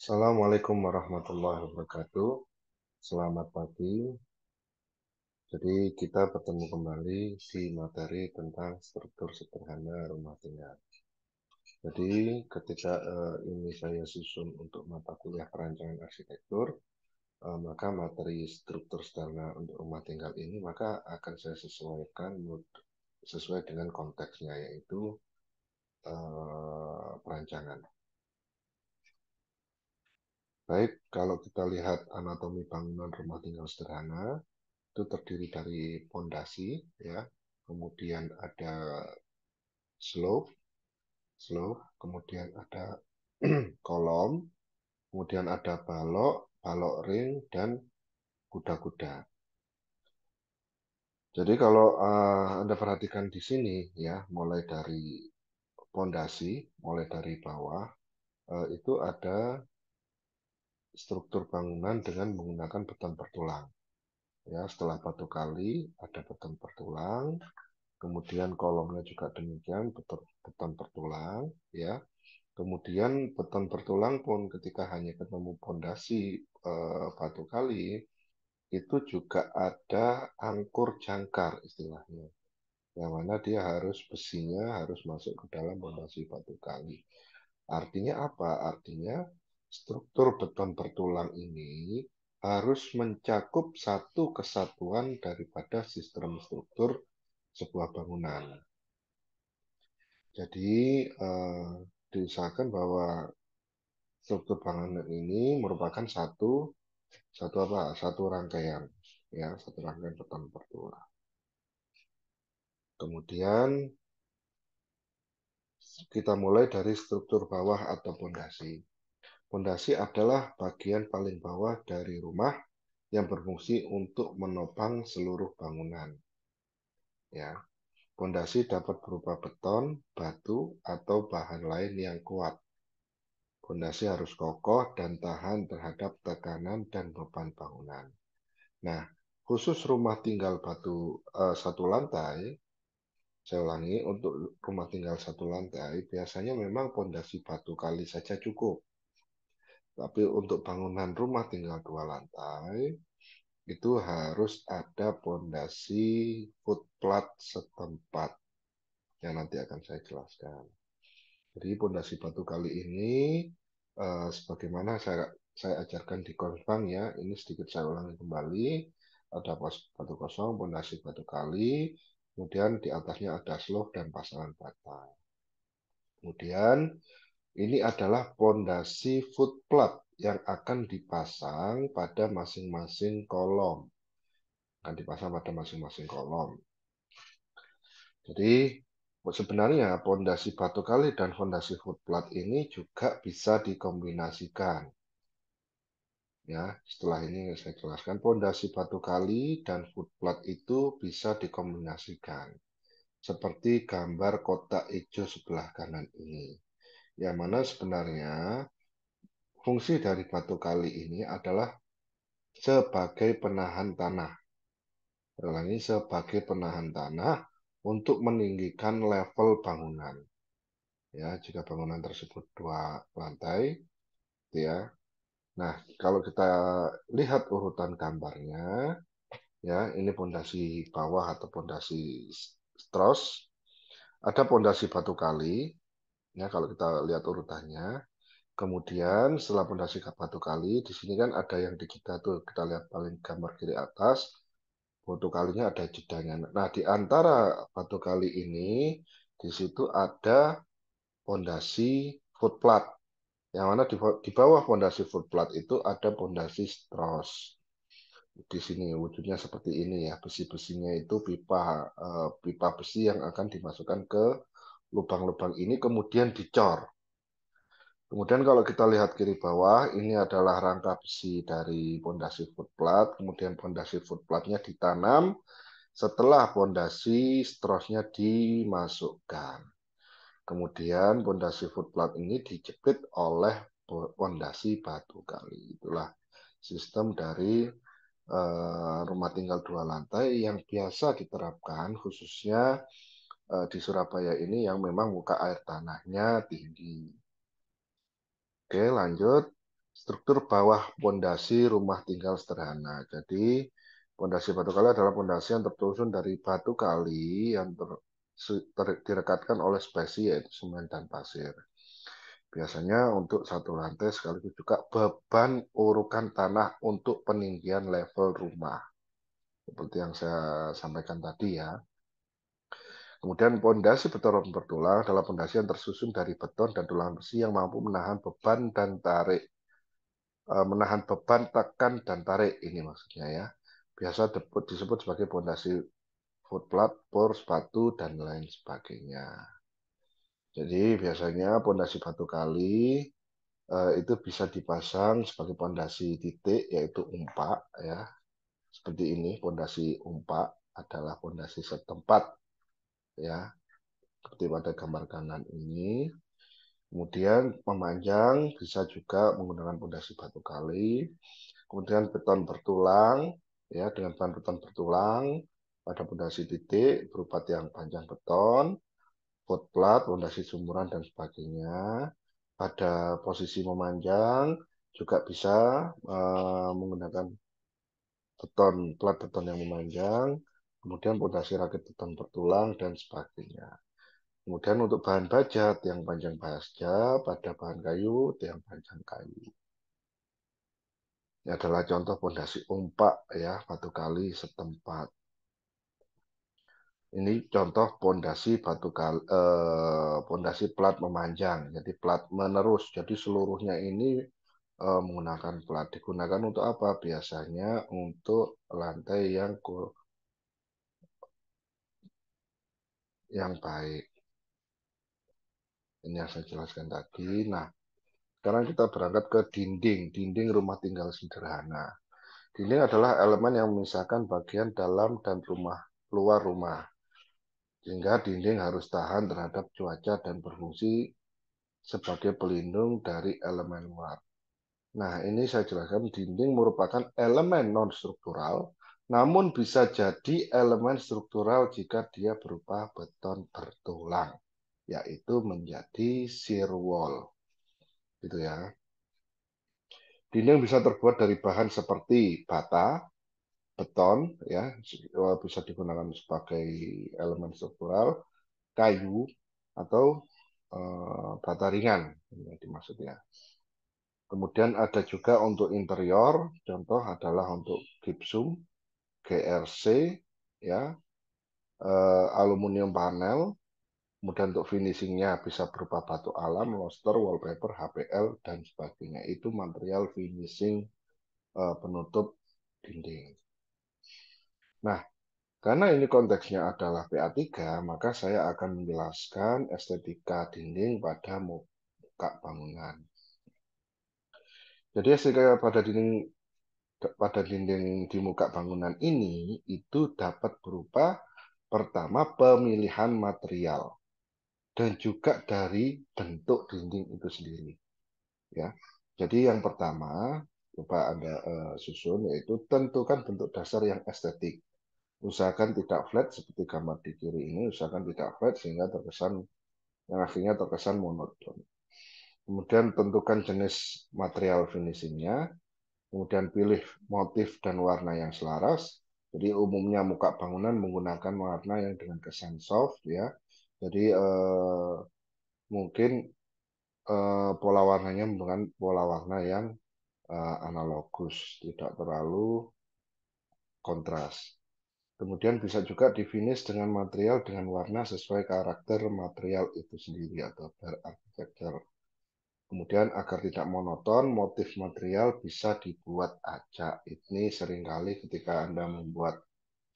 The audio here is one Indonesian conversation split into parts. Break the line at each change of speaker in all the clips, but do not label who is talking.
Assalamualaikum warahmatullahi wabarakatuh. Selamat pagi. Jadi kita bertemu kembali di materi tentang struktur sederhana rumah tinggal. Jadi ketika uh, ini saya susun untuk mata kuliah perancangan arsitektur, uh, maka materi struktur sederhana untuk rumah tinggal ini maka akan saya sesuaikan sesuai dengan konteksnya yaitu uh, perancangan. Baik, kalau kita lihat anatomi bangunan rumah tinggal sederhana, itu terdiri dari pondasi, ya, kemudian ada slope, slope, kemudian ada kolom, kemudian ada balok, balok ring, dan kuda-kuda. Jadi kalau uh, Anda perhatikan di sini, ya, mulai dari pondasi, mulai dari bawah, uh, itu ada struktur bangunan dengan menggunakan beton bertulang. Ya, setelah batu kali ada beton bertulang, kemudian kolomnya juga demikian beton, beton bertulang, ya. Kemudian beton bertulang pun ketika hanya ketemu pondasi eh, batu kali itu juga ada angkur jangkar istilahnya. Yang mana dia harus besinya harus masuk ke dalam pondasi batu kali. Artinya apa? Artinya struktur beton bertulang ini harus mencakup satu kesatuan daripada sistem struktur sebuah bangunan. Jadi eh, diusahakan bahwa struktur bangunan ini merupakan satu satu apa satu rangkaian ya satu rangkaian beton bertulang. Kemudian kita mulai dari struktur bawah atau pondasi. Pondasi adalah bagian paling bawah dari rumah yang berfungsi untuk menopang seluruh bangunan. Ya. Pondasi dapat berupa beton, batu, atau bahan lain yang kuat. Pondasi harus kokoh dan tahan terhadap tekanan dan beban bangunan. Nah, khusus rumah tinggal batu eh, satu lantai, saya ulangi untuk rumah tinggal satu lantai biasanya memang pondasi batu kali saja cukup. Tapi untuk bangunan rumah tinggal dua lantai, itu harus ada pondasi footplat setempat yang nanti akan saya jelaskan. Jadi pondasi batu kali ini eh, sebagaimana saya saya ajarkan di Konfang ya, ini sedikit saya ulangi kembali. Ada pos batu kosong, pondasi batu kali, kemudian di atasnya ada slope dan pasangan bata. Kemudian ini adalah pondasi food plot yang akan dipasang pada masing-masing kolom. Akan dipasang pada masing-masing kolom. Jadi sebenarnya pondasi batu kali dan fondasi food plot ini juga bisa dikombinasikan. Ya, setelah ini saya jelaskan pondasi batu kali dan food plot itu bisa dikombinasikan. Seperti gambar kotak hijau sebelah kanan ini. Yang mana sebenarnya fungsi dari batu kali ini adalah sebagai penahan tanah. Terlangi sebagai penahan tanah untuk meninggikan level bangunan. Ya, jika bangunan tersebut dua lantai, gitu ya. Nah, kalau kita lihat urutan gambarnya, ya, ini pondasi bawah atau pondasi stros, ada pondasi batu kali, Ya, kalau kita lihat urutannya. Kemudian setelah pondasi batu kali, di sini kan ada yang di kita tuh kita lihat paling gambar kiri atas, batu kalinya ada jedanya. Nah, di antara batu kali ini di situ ada pondasi footplat. Yang mana di, di bawah pondasi footplat itu ada pondasi stros Di sini wujudnya seperti ini ya, besi-besinya itu pipa eh, pipa besi yang akan dimasukkan ke lubang-lubang ini kemudian dicor. Kemudian kalau kita lihat kiri bawah, ini adalah rangka besi dari pondasi footplate. kemudian pondasi footplate-nya ditanam, setelah pondasi strosnya dimasukkan. Kemudian pondasi footplate ini dijepit oleh pondasi batu kali. Itulah sistem dari eh, rumah tinggal dua lantai yang biasa diterapkan khususnya Eh, di Surabaya ini yang memang muka air tanahnya tinggi. Oke, lanjut. Struktur bawah pondasi rumah tinggal sederhana. Jadi, pondasi batu kali adalah pondasi yang tersusun dari batu kali yang ter, ter, direkatkan oleh spesi yaitu semen dan pasir. Biasanya untuk satu lantai sekaligus juga beban urukan tanah untuk peninggian level rumah. Seperti yang saya sampaikan tadi ya. Kemudian pondasi beton bertulang adalah pondasi yang tersusun dari beton dan tulang besi yang mampu menahan beban dan tarik e, menahan beban tekan dan tarik ini maksudnya ya. Biasa disebut sebagai pondasi footplate, por, sepatu, dan lain sebagainya. Jadi biasanya pondasi batu kali e, itu bisa dipasang sebagai pondasi titik yaitu umpak ya. Seperti ini pondasi umpak adalah pondasi setempat ya seperti pada gambar kanan ini. Kemudian memanjang bisa juga menggunakan pondasi batu kali. Kemudian beton bertulang ya dengan bahan beton bertulang pada pondasi titik berupa tiang panjang beton, plat pondasi sumuran dan sebagainya. Pada posisi memanjang juga bisa uh, menggunakan beton plat beton yang memanjang kemudian pondasi rakit beton bertulang dan sebagainya. Kemudian untuk bahan baja, tiang panjang baja pada bahan kayu, tiang panjang kayu. Ini adalah contoh pondasi umpak ya, batu kali setempat. Ini contoh pondasi batu kali, eh, pondasi eh, plat memanjang, jadi plat menerus. Jadi seluruhnya ini eh, menggunakan plat. Digunakan untuk apa? Biasanya untuk lantai yang kur yang baik. Ini yang saya jelaskan tadi. Nah, sekarang kita berangkat ke dinding, dinding rumah tinggal sederhana. Dinding adalah elemen yang memisahkan bagian dalam dan rumah luar rumah. Sehingga dinding harus tahan terhadap cuaca dan berfungsi sebagai pelindung dari elemen luar. Nah, ini saya jelaskan dinding merupakan elemen non-struktural namun bisa jadi elemen struktural jika dia berupa beton bertulang, yaitu menjadi shear wall. Gitu ya. Dinding bisa terbuat dari bahan seperti bata, beton ya eh, bisa digunakan sebagai elemen struktural kayu atau e, bata ringan ini dimaksudnya kemudian ada juga untuk interior contoh adalah untuk gypsum. GRC ya eh, aluminium panel kemudian untuk finishingnya bisa berupa batu alam, loster, wallpaper, HPL dan sebagainya itu material finishing eh, penutup dinding. Nah karena ini konteksnya adalah PA3, maka saya akan menjelaskan estetika dinding pada muka bangunan. Jadi estetika pada dinding pada dinding di muka bangunan ini itu dapat berupa pertama pemilihan material dan juga dari bentuk dinding itu sendiri. Ya. Jadi yang pertama coba Anda uh, susun yaitu tentukan bentuk dasar yang estetik. Usahakan tidak flat seperti gambar di kiri ini, usahakan tidak flat sehingga terkesan yang akhirnya terkesan monoton. Kemudian tentukan jenis material finishingnya, Kemudian pilih motif dan warna yang selaras. Jadi umumnya muka bangunan menggunakan warna yang dengan kesan soft ya. Jadi eh, mungkin eh, pola warnanya dengan pola warna yang eh, analogus, tidak terlalu kontras. Kemudian bisa juga difinish dengan material dengan warna sesuai karakter material itu sendiri atau architecture. Kemudian agar tidak monoton, motif material bisa dibuat acak. Ini seringkali ketika Anda membuat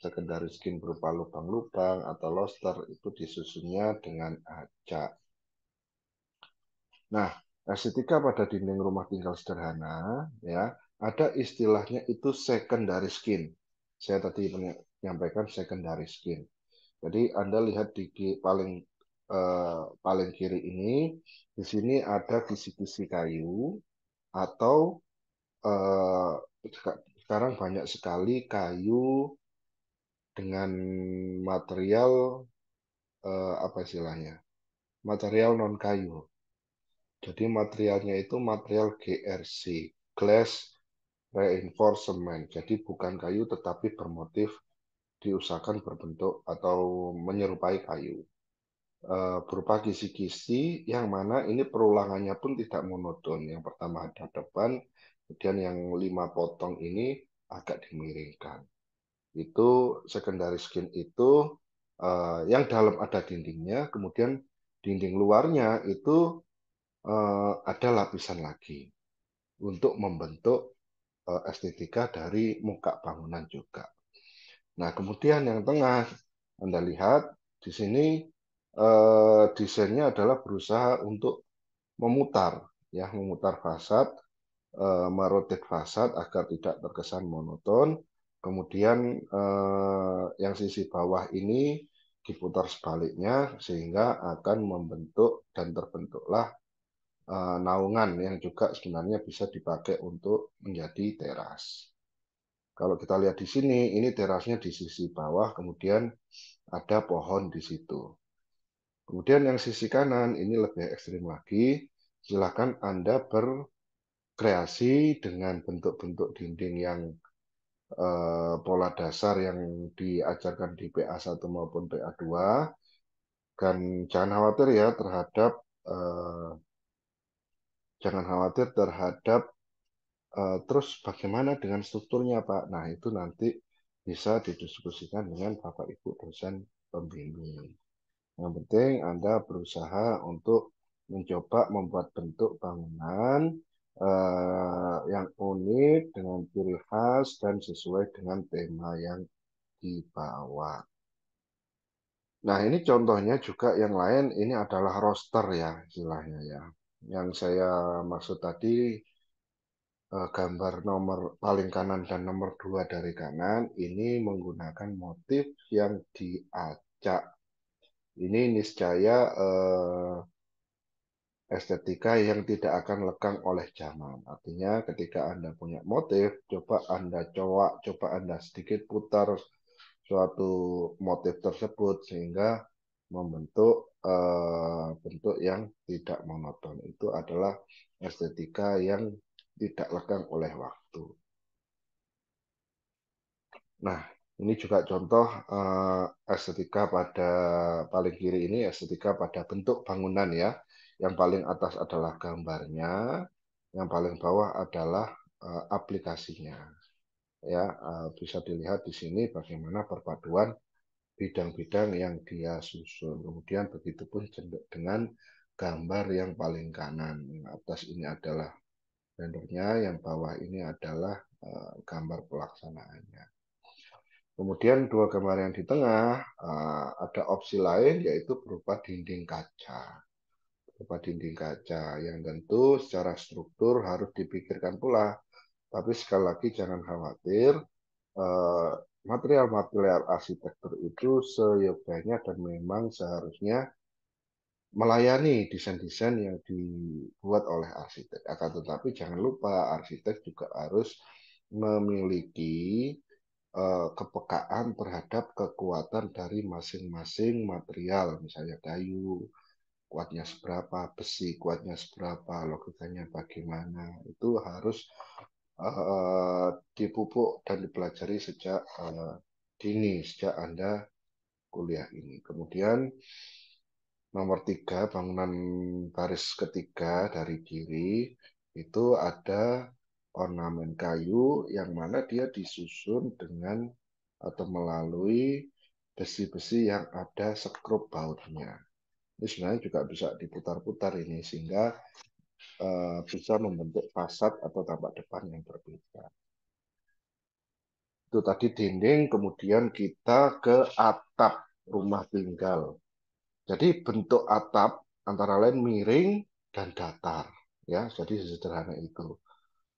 sekedar skin berupa lubang-lubang atau loster itu disusunnya dengan acak. Nah, estetika pada dinding rumah tinggal sederhana, ya ada istilahnya itu secondary skin. Saya tadi menyampaikan secondary skin. Jadi Anda lihat di paling Eh, paling kiri ini, di sini ada kisi-kisi kayu atau uh, sekarang banyak sekali kayu dengan material uh, apa istilahnya? Material non kayu. Jadi materialnya itu material GRC, glass reinforcement. Jadi bukan kayu tetapi bermotif diusahakan berbentuk atau menyerupai kayu. Eh, berupa kisi-kisi yang mana ini perulangannya pun tidak monoton. Yang pertama ada depan, kemudian yang lima potong ini agak dimiringkan. Itu secondary skin itu eh, yang dalam ada dindingnya, kemudian dinding luarnya itu eh, ada lapisan lagi untuk membentuk estetika dari muka bangunan juga. Nah, kemudian yang tengah Anda lihat di sini Eh, desainnya adalah berusaha untuk memutar ya memutar fasad eh, fasad agar tidak terkesan monoton kemudian eh, yang sisi bawah ini diputar sebaliknya sehingga akan membentuk dan terbentuklah eh, naungan yang juga sebenarnya bisa dipakai untuk menjadi teras. Kalau kita lihat di sini, ini terasnya di sisi bawah, kemudian ada pohon di situ. Kemudian yang sisi kanan ini lebih ekstrim lagi. Silakan Anda berkreasi dengan bentuk-bentuk dinding yang eh, pola dasar yang diajarkan di PA1 maupun PA2. Dan jangan khawatir ya terhadap eh, jangan khawatir terhadap eh, terus bagaimana dengan strukturnya Pak. Nah itu nanti bisa didiskusikan dengan Bapak Ibu dosen pembimbing. Yang penting Anda berusaha untuk mencoba membuat bentuk bangunan eh, yang unik dengan ciri khas dan sesuai dengan tema yang dibawa. Nah, ini contohnya juga yang lain, ini adalah roster ya istilahnya ya. Yang saya maksud tadi eh, gambar nomor paling kanan dan nomor dua dari kanan ini menggunakan motif yang diacak ini niscaya eh, estetika yang tidak akan lekang oleh zaman. Artinya ketika Anda punya motif, coba Anda coba, coba Anda sedikit putar suatu motif tersebut sehingga membentuk eh, bentuk yang tidak monoton. Itu adalah estetika yang tidak lekang oleh waktu. Nah, ini juga contoh uh, estetika pada paling kiri ini estetika pada bentuk bangunan ya. Yang paling atas adalah gambarnya, yang paling bawah adalah uh, aplikasinya. Ya, uh, bisa dilihat di sini bagaimana perpaduan bidang-bidang yang dia susun. Kemudian begitu pun dengan gambar yang paling kanan. Yang atas ini adalah rendernya, yang bawah ini adalah uh, gambar pelaksanaannya. Kemudian dua gambar yang di tengah eh, ada opsi lain yaitu berupa dinding kaca. Berupa dinding kaca yang tentu secara struktur harus dipikirkan pula. Tapi sekali lagi jangan khawatir eh, material-material arsitektur itu seyogyanya dan memang seharusnya melayani desain-desain yang dibuat oleh arsitek. Akan tetapi jangan lupa arsitek juga harus memiliki Eh, kepekaan terhadap kekuatan dari masing-masing material, misalnya kayu, kuatnya seberapa, besi kuatnya seberapa, logikanya bagaimana, itu harus uh, dipupuk dan dipelajari sejak uh, dini, sejak Anda kuliah ini. Kemudian nomor tiga, bangunan baris ketiga dari kiri itu ada ornamen kayu yang mana dia disusun dengan atau melalui besi-besi yang ada sekrup bautnya. Ini sebenarnya juga bisa diputar-putar ini sehingga uh, bisa membentuk fasad atau tampak depan yang berbeda. Itu tadi dinding, kemudian kita ke atap rumah tinggal. Jadi bentuk atap antara lain miring dan datar, ya. Jadi sederhana itu.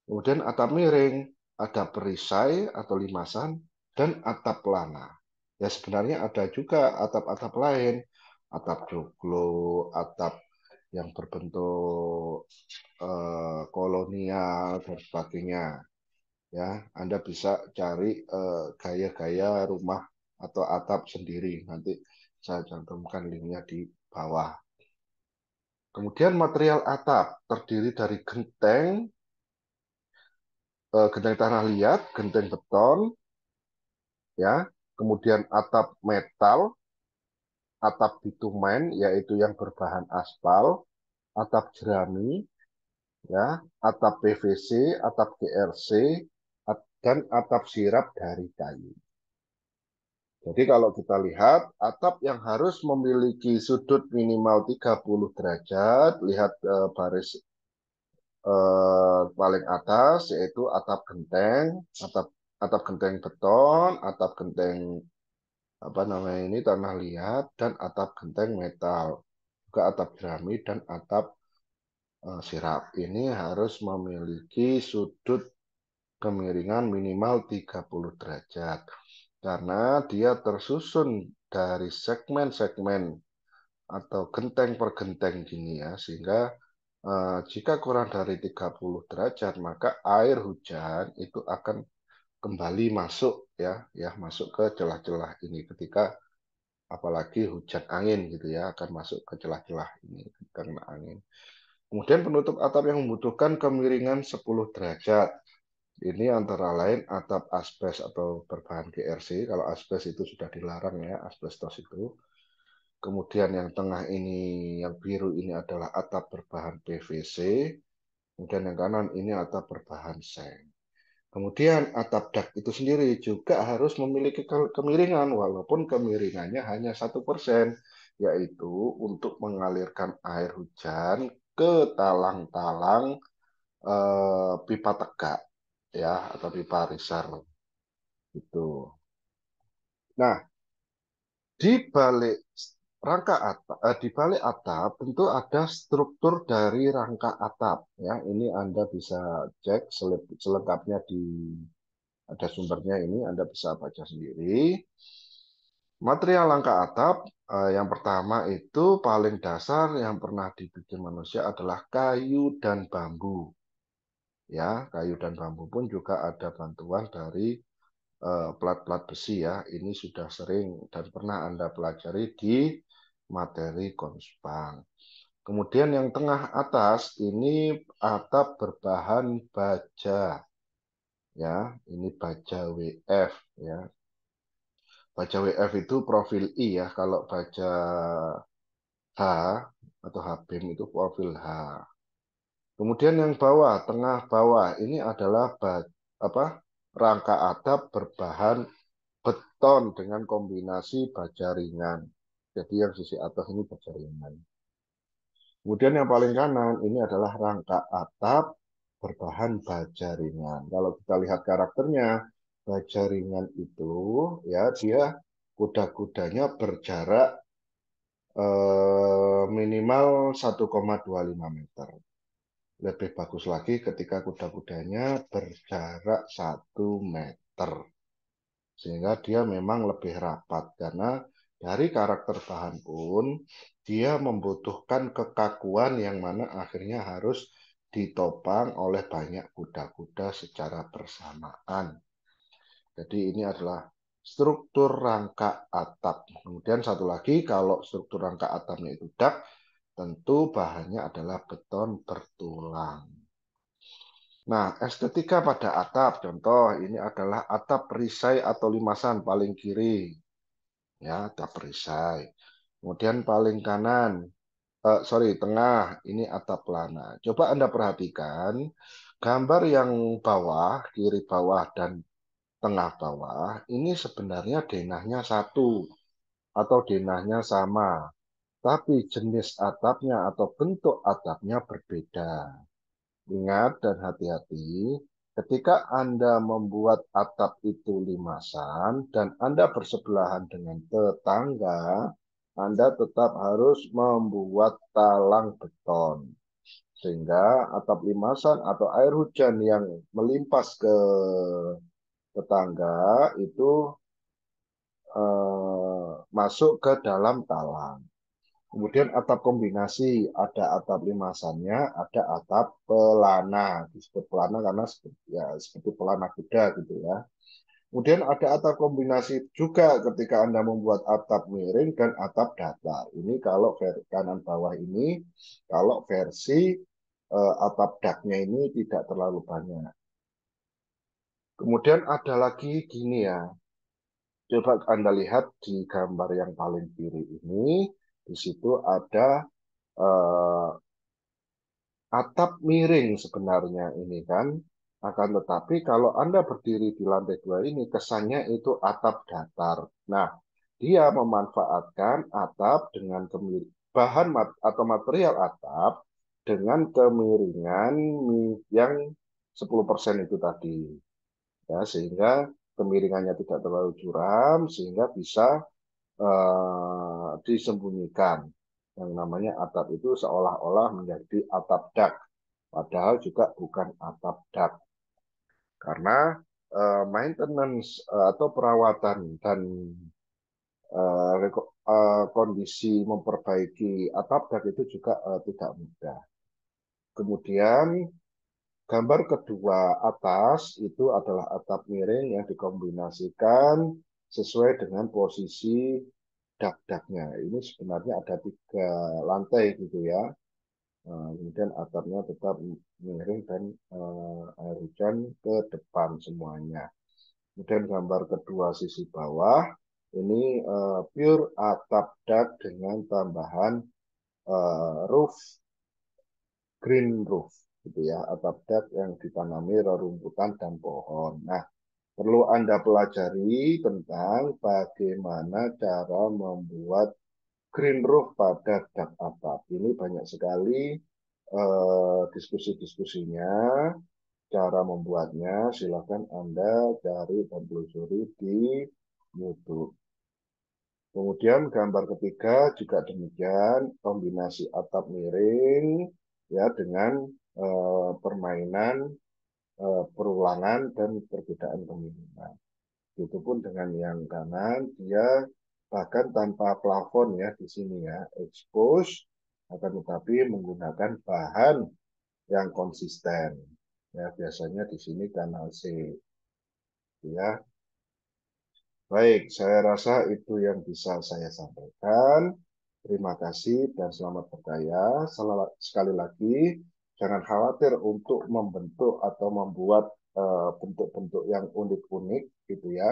Kemudian atap miring, ada perisai atau limasan, dan atap lana. Ya sebenarnya ada juga atap-atap lain, atap joglo, atap yang berbentuk eh, kolonial dan sebagainya. Ya, Anda bisa cari eh, gaya -gaya rumah atau atap sendiri. Nanti saya cantumkan linknya di bawah. Kemudian material atap terdiri dari genteng, Eh, genteng tanah liat, genteng beton, ya, kemudian atap metal, atap bitumen yaitu yang berbahan aspal, atap jerami, ya, atap PVC, atap GRC, dan atap sirap dari kayu. Jadi kalau kita lihat atap yang harus memiliki sudut minimal 30 derajat, lihat eh, baris eh, paling atas yaitu atap genteng, atap atap genteng beton, atap genteng apa namanya ini tanah liat dan atap genteng metal, juga atap jerami dan atap eh, sirap. Ini harus memiliki sudut kemiringan minimal 30 derajat karena dia tersusun dari segmen-segmen atau genteng per genteng gini ya sehingga Eh, jika kurang dari 30 derajat maka air hujan itu akan kembali masuk ya ya masuk ke celah-celah ini ketika apalagi hujan angin gitu ya akan masuk ke celah-celah ini karena angin. Kemudian penutup atap yang membutuhkan kemiringan 10 derajat. Ini antara lain atap asbes atau berbahan GRC. Kalau asbes itu sudah dilarang ya, asbestos itu. Kemudian yang tengah ini, yang biru ini adalah atap berbahan PVC. Kemudian yang kanan ini atap berbahan seng. Kemudian atap dak itu sendiri juga harus memiliki kemiringan, walaupun kemiringannya hanya satu persen, yaitu untuk mengalirkan air hujan ke talang-talang eh, pipa tegak, ya atau pipa risar, itu. Nah, di balik rangka atap eh, di balik atap tentu ada struktur dari rangka atap ya ini anda bisa cek selengkapnya di ada sumbernya ini anda bisa baca sendiri material rangka atap eh, yang pertama itu paling dasar yang pernah dibikin manusia adalah kayu dan bambu ya kayu dan bambu pun juga ada bantuan dari eh, plat-plat besi ya ini sudah sering dan pernah anda pelajari di materi konspang. Kemudian yang tengah atas ini atap berbahan baja. Ya, ini baja WF ya. Baja WF itu profil I ya, kalau baja H atau HBM itu profil H. Kemudian yang bawah, tengah bawah ini adalah apa? rangka atap berbahan beton dengan kombinasi baja ringan. Jadi yang sisi atas ini berjaringan. Kemudian yang paling kanan ini adalah rangka atap berbahan baja ringan. Kalau kita lihat karakternya, baja ringan itu ya dia kuda-kudanya berjarak eh, minimal 1,25 meter. Lebih bagus lagi ketika kuda-kudanya berjarak 1 meter. Sehingga dia memang lebih rapat karena dari karakter bahan pun, dia membutuhkan kekakuan yang mana akhirnya harus ditopang oleh banyak kuda-kuda secara bersamaan. Jadi ini adalah struktur rangka atap. Kemudian satu lagi, kalau struktur rangka atapnya itu dak, tentu bahannya adalah beton bertulang. Nah, estetika pada atap, contoh ini adalah atap risai atau limasan paling kiri ya ada perisai. Kemudian paling kanan, uh, sorry tengah, ini atap plana. Coba Anda perhatikan gambar yang bawah, kiri bawah dan tengah bawah, ini sebenarnya denahnya satu atau denahnya sama. Tapi jenis atapnya atau bentuk atapnya berbeda. Ingat dan hati-hati, Ketika Anda membuat atap itu limasan dan Anda bersebelahan dengan tetangga, Anda tetap harus membuat talang beton. Sehingga atap limasan atau air hujan yang melimpas ke tetangga itu eh, masuk ke dalam talang. Kemudian atap kombinasi, ada atap limasannya, ada atap pelana, disebut pelana karena seperti, ya seperti pelana kuda gitu ya. Kemudian ada atap kombinasi juga ketika Anda membuat atap miring dan atap datar. Ini kalau versi kanan bawah ini, kalau versi uh, atap daknya ini tidak terlalu banyak. Kemudian ada lagi gini ya. Coba Anda lihat di gambar yang paling kiri ini di situ ada eh, atap miring sebenarnya ini kan. Akan tetapi kalau Anda berdiri di lantai dua ini, kesannya itu atap datar. Nah, dia memanfaatkan atap dengan kemiring bahan mat atau material atap dengan kemiringan yang 10% itu tadi. Ya, sehingga kemiringannya tidak terlalu curam, sehingga bisa eh, disembunyikan. Yang namanya atap itu seolah-olah menjadi atap dak, padahal juga bukan atap dak. Karena uh, maintenance uh, atau perawatan dan uh, uh, kondisi memperbaiki atap dak itu juga uh, tidak mudah. Kemudian Gambar kedua atas itu adalah atap miring yang dikombinasikan sesuai dengan posisi dak-daknya ini sebenarnya ada tiga lantai gitu ya eh, kemudian atapnya tetap miring dan eh, hujan ke depan semuanya kemudian gambar kedua sisi bawah ini eh, pure atap dak dengan tambahan roof green roof gitu ya atap dak yang ditanami rerumputan dan pohon nah perlu Anda pelajari tentang bagaimana cara membuat green roof pada dak atap. Ini banyak sekali eh, diskusi-diskusinya, cara membuatnya. silakan Anda cari dan telusuri di YouTube. Kemudian gambar ketiga juga demikian, kombinasi atap miring ya dengan eh, permainan Eh, perulangan dan perbedaan Itu pun dengan yang kanan, dia bahkan tanpa plafon ya di sini ya, expose, akan tetapi menggunakan bahan yang konsisten. Ya, biasanya di sini kanal C. Ya. Baik, saya rasa itu yang bisa saya sampaikan. Terima kasih dan selamat berkaya. Sekali lagi, jangan khawatir untuk membentuk atau membuat eh, bentuk-bentuk uh, yang unik-unik gitu ya.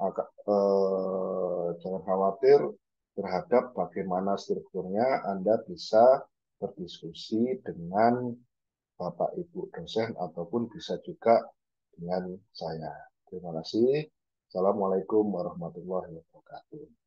Agak, uh, jangan khawatir terhadap bagaimana strukturnya Anda bisa berdiskusi dengan Bapak Ibu dosen ataupun bisa juga dengan saya. Terima kasih. Assalamualaikum warahmatullahi wabarakatuh.